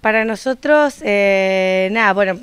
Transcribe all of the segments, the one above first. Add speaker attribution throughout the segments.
Speaker 1: Para nosotros, eh, nada, bueno,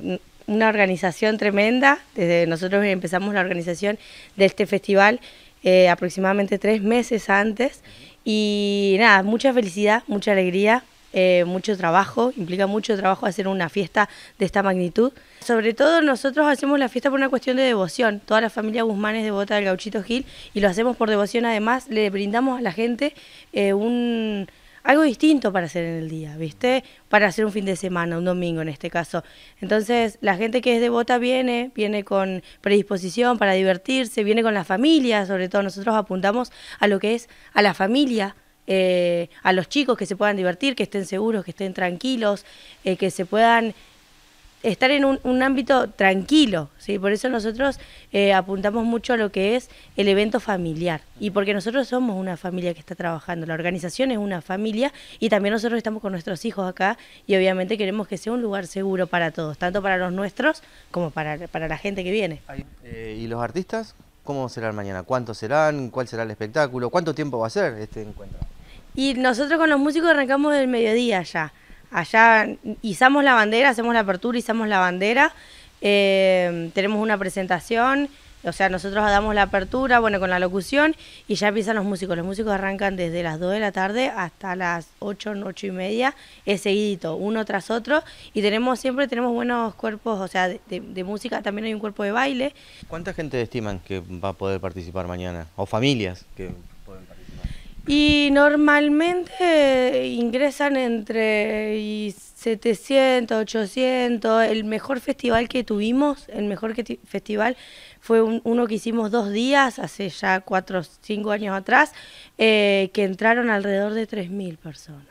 Speaker 1: una organización tremenda. Desde nosotros empezamos la organización de este festival eh, aproximadamente tres meses antes. Y nada, mucha felicidad, mucha alegría, eh, mucho trabajo, implica mucho trabajo hacer una fiesta de esta magnitud. Sobre todo nosotros hacemos la fiesta por una cuestión de devoción. Toda la familia Guzmán es devota del Gauchito Gil y lo hacemos por devoción. Además, le brindamos a la gente un algo distinto para hacer en el día, ¿viste? Para hacer un fin de semana, un domingo en este caso. Entonces, la gente que es devota viene, viene con predisposición para divertirse, viene con la familia, sobre todo nosotros apuntamos a lo que es a la familia. Eh, a los chicos que se puedan divertir, que estén seguros, que estén tranquilos, eh, que se puedan estar en un, ámbito tranquilo, ¿sí? por eso nosotros eh, apuntamos mucho a lo que es el evento familiar y porque nosotros somos una familia que está trabajando, la organización es una familia y también nosotros estamos con nuestros hijos acá y obviamente queremos que sea un lugar seguro para todos, tanto para los nuestros como para, la gente que viene.
Speaker 2: Eh, ¿Y los artistas? ¿Cómo serán mañana? ¿Cuántos serán? ¿Cuál será el espectáculo? ¿Cuánto tiempo va a ser este encuentro?
Speaker 1: Y nosotros con los músicos arrancamos del mediodía ya. Allá izamos la bandera, hacemos la apertura, izamos la bandera, eh, tenemos una presentación, o sea, nosotros damos la apertura, bueno, con la locución y ya empiezan los músicos. Los músicos arrancan desde las 2 de la tarde hasta las 8, 8 y media, es seguidito, uno tras otro. Y tenemos siempre tenemos buenos cuerpos, o sea, de, música, también hay un cuerpo de baile.
Speaker 2: ¿Cuánta gente estiman que va a poder participar mañana? ¿O familias? que
Speaker 1: y normalmente ingresan entre 700, 800. El mejor festival que tuvimos, el mejor festival fue uno que hicimos dos días, hace ya cuatro o 5 años atrás, eh, que entraron alrededor de 3.000 personas.